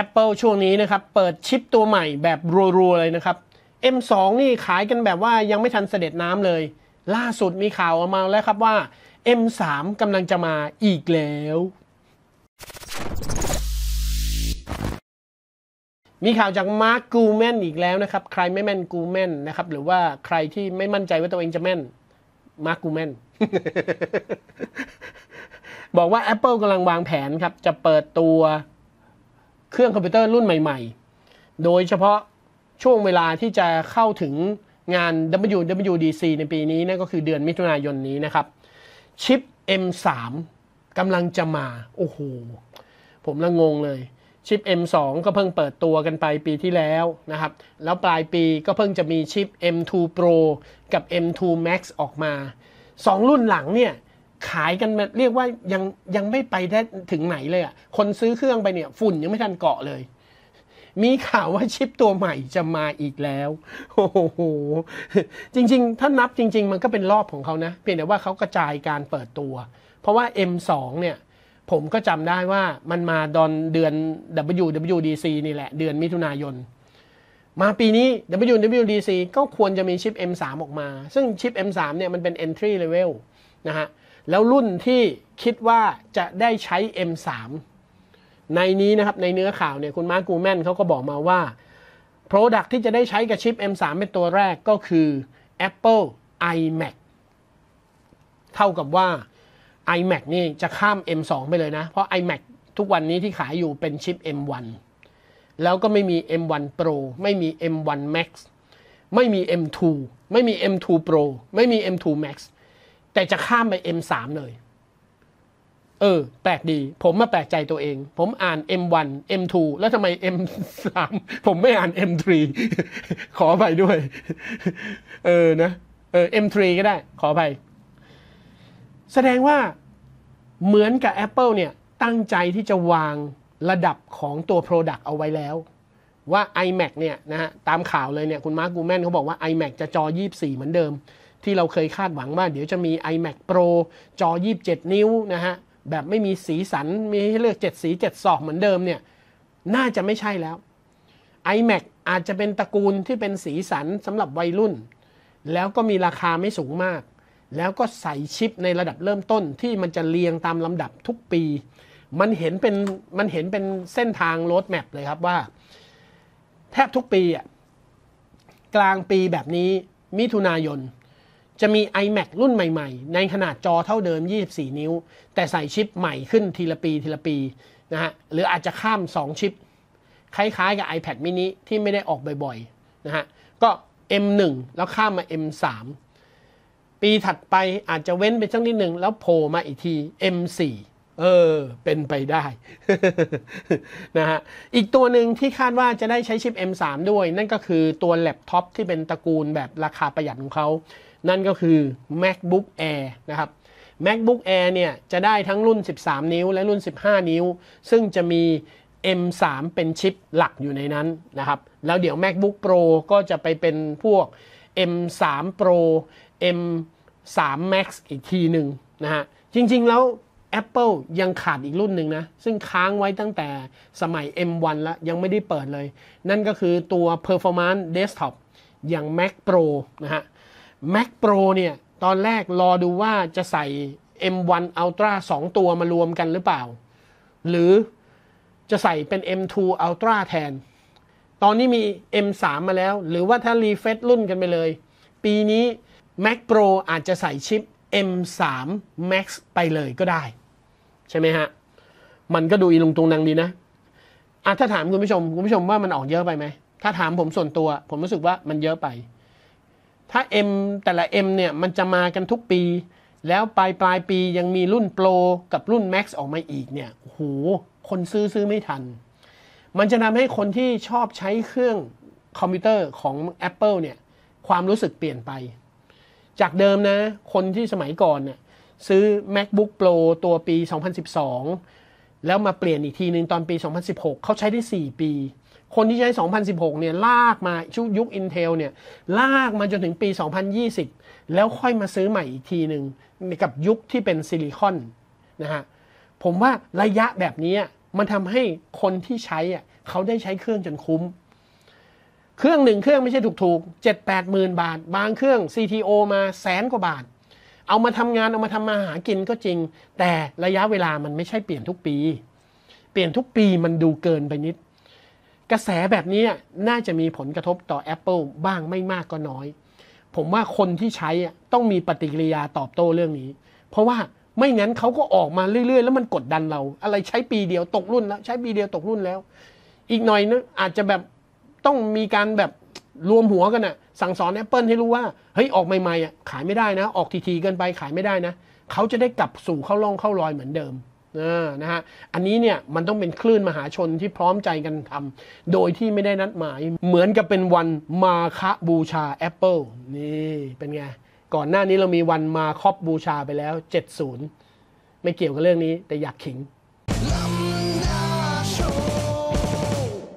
Apple ช่วงนี้นะครับ เปิดชิปตัวใหม่แบบรัวๆ เลยนะครับ M2 นี่ขายกันแบบว่ายังไม่ทันเสด็จน้ำเลย ล่าสุดมีข่าวออกมาแล้วครับว่า M3 กำลังจะมาอีกแล้ว มีข่าวจากมาร์กกูแมนอีกแล้วนะครับ ใครไม่แม่นกูแมนนะครับ หรือว่าใครที่ไม่มั่นใจว่าตัวเองจะแม่นมาร์กกูแมนบอกว่า Apple กำลังวางแผนครับ จะเปิดตัวเครื่องคอมพิวเตอร์รุ่นใหม่ๆ โดยเฉพาะช่วงเวลาที่จะเข้าถึงงาน WWDC ในปีนี้นั่นก็คือเดือนมิถุนายนนี้นะครับ ชิป M3 กำลังจะมา โอ้โห ผมละงงเลยชิป M2 ก็เพิ่งเปิดตัวกันไปปีที่แล้วนะครับ แล้วปลายปีก็เพิ่งจะมีชิป M2 Pro กับ M2 Max ออกมา 2 รุ่นหลังเนี่ยขายกันเรียกว่ายังยังไม่ไปได้ถึงไหนเลยอะ่ะ คนซื้อเครื่องไปเนี่ยฝุ่นยังไม่ทันเกาะเลย มีข่าวว่าชิปตัวใหม่จะมาอีกแล้วโอ้โหจริงๆ ถ้านับจริงๆ มันก็เป็นรอบของเขานะ เพียงแต่ว่าเขากระจายการเปิดตัว เพราะว่า M2 เนี่ย ผมก็จำได้ว่ามันมาดอนเดือน WWDC นี่แหละ เดือนมิถุนายน มาปีนี้ WWDC ก็ควรจะมีชิป M3 ออกมา ซึ่งชิป M3 เนี่ยมันเป็น entry level นะฮะแล้วรุ่นที่คิดว่าจะได้ใช้ M3 ในนี้นะครับในเนื้อข่าวเนี่ยคุณมาร์กกูแมนเขาก็บอกมาว่า Product ที่จะได้ใช้กับชิป M3 เป็นตัวแรกก็คือ Apple iMac เท่ากับว่า iMac นี่จะข้าม M2 ไปเลยนะ เพราะ iMac ทุกวันนี้ที่ขายอยู่เป็นชิป M1 แล้วก็ไม่มี M1 Pro ไม่มี M1 Max ไม่มี M2 ไม่มี M2 Pro ไม่มี M2 Max แต่จะข้ามไป M3 เลย เออ แปลกดี ผมมาแปลกใจตัวเอง ผมอ่าน M1 M2 แล้วทำไม M3 ผมไม่อ่าน M3 ขอไปด้วย เออนะ เออ M3 ก็ได้ ขอไป แสดงว่าเหมือนกับ Apple เนี่ย ตั้งใจที่จะวางระดับของตัว Product เอาไว้แล้ว ว่า iMac เนี่ยนะฮะ ตามข่าวเลยเนี่ย คุณมาร์กูแมนเขาบอกว่า iMac จะจอ 24 เหมือนเดิมที่เราเคยคาดหวังว่าเดี๋ยวจะมี iMac Pro จอ 27 นิ้วนะฮะ แบบไม่มีสีสันมีให้เลือก 7 สี7สอกเหมือนเดิมเนี่ย น่าจะไม่ใช่แล้ว iMac อาจจะเป็นตระกูลที่เป็นสีสันสำหรับวัยรุ่น แล้วก็มีราคาไม่สูงมาก แล้วก็ใส่ชิปในระดับเริ่มต้น ที่มันจะเรียงตามลำดับทุกปี มันเห็นเป็นมันเห็นเป็นเส้นทางโรดแมพเลยครับว่า แทบทุกปีอ่ะกลางปีแบบนี้มิถุนายนจะมี iMac รุ่นใหม่ ๆ ในขนาดจอเท่าเดิม 24 นิ้ว แต่ใส่ชิปใหม่ขึ้นทีละปีทีละปีนะฮะหรืออาจจะข้าม 2 ชิป คล้าย ๆ กับ iPad mini ที่ไม่ได้ออกบ่อยๆนะฮะก็ M1 แล้วข้ามมา M3 ปีถัดไปอาจจะเว้นไปสักนิดหนึ่ง แล้วโผล่มาอีกที M4 เออ เป็นไปได้นะฮะอีกตัวหนึ่งที่คาดว่าจะได้ใช้ชิป M3 ด้วยนั่นก็คือตัวแล็ปท็อปที่เป็นตระกูลแบบราคาประหยัดของเขานั่นก็คือ macbook air นะครับ macbook air เนี่ยจะได้ทั้งรุ่น 13 นิ้ว และรุ่น 15 นิ้ว ซึ่งจะมี M3 เป็นชิปหลักอยู่ในนั้นนะครับแล้วเดี๋ยว macbook pro ก็จะไปเป็นพวก M3 pro M3 max อีกทีหนึ่งนะฮะจริง ๆ แล้ว Apple ยังขาดอีกรุ่นหนึ่งนะซึ่งค้างไว้ตั้งแต่สมัย M1 แล้วยังไม่ได้เปิดเลย นั่นก็คือตัว performance desktop อย่าง Mac Pro นะฮะ Mac Pro เนี่ย ตอนแรกรอดูว่าจะใส่ M1 Ultra 2 ตัวมารวมกันหรือเปล่า หรือจะใส่เป็น M2 Ultra แทน ตอนนี้มี M3 มาแล้ว หรือว่าถ้ารีเฟซรุ่นกันไปเลย ปีนี้ Mac Pro อาจจะใส่ชิป M3 Max ไปเลยก็ได้ ใช่ไหมฮะ มันก็ดูอีลงตรงนังดีนะอ่ะถ้าถามคุณผู้ชม คุณผู้ชมว่ามันออกเยอะไปไหม ถ้าถามผมส่วนตัวผมรู้สึกว่ามันเยอะไปถ้า M แต่ละ M เนี่ยมันจะมากันทุกปี แล้วปลายปลายปียังมีรุ่นโปรกับรุ่น Max ออกมาอีกเนี่ยโโห คนซื้อซื้อไม่ทัน มันจะทำให้คนที่ชอบใช้เครื่องคอมพิวเตอร์ของ Apple เนี่ยความรู้สึกเปลี่ยนไป จากเดิมนะ คนที่สมัยก่อนเนี่ยซื้อ MacBook Pro ตัวปี 2012 แล้วมาเปลี่ยนอีกทีหนึ่งตอนปี 2016 เขาใช้ได้4ปีคนที่ใช้ 2016 เนี่ย ลากมาชุยุค Intel เนี่ย ลากมาจนถึงปี 2020 แล้วค่อยมาซื้อใหม่อีกทีหนึ่งกับยุคที่เป็นซิลิคอนนะฮะ ผมว่าระยะแบบนี้มันทำให้คนที่ใช้เขาได้ใช้เครื่องจนคุ้ม เครื่องหนึ่งเครื่องไม่ใช่ถูก ๆ 7 8หมื่นบาท บางเครื่อง CTO มาแสนกว่าบาท เอามาทำงาน เอามาทำมาหากินก็จริง แต่ระยะเวลามันไม่ใช่เปลี่ยนทุกปี เปลี่ยนทุกปีมันดูเกินไปนิดกระแสแบบนี้น่าจะมีผลกระทบต่อ Apple บ้างไม่มากก็น้อย ผมว่าคนที่ใช้ต้องมีปฏิกิริยาตอบโต้เรื่องนี้ เพราะว่าไม่งั้นเขาก็ออกมาเรื่อย ๆ แล้วมันกดดันเรา อะไรใช้ปีเดียวตกรุ่นแล้วใช้ปีเดียวตกรุ่นแล้ว อีกหน่อยนะอาจจะแบบต้องมีการแบบรวมหัวกันนะสั่งสอน Apple ให้รู้ว่าเฮ้ยออกใหม่ๆขายไม่ได้นะ ออกทีๆเกินไปขายไม่ได้นะเขาจะได้กลับสู่เข้าล่องเข้ารอยเหมือนเดิมนะฮะ อันนี้เนี่ยมันต้องเป็นคลื่นมหาชนที่พร้อมใจกันทำ โดยที่ไม่ได้นัดหมาย เหมือนกับเป็นวันมาคะบูชา Apple นี่ เป็นไง ก่อนหน้านี้เรามีวันมาคอบบูชาไปแล้ว 70 ไม่เกี่ยวกับเรื่องนี้แต่อยากขิง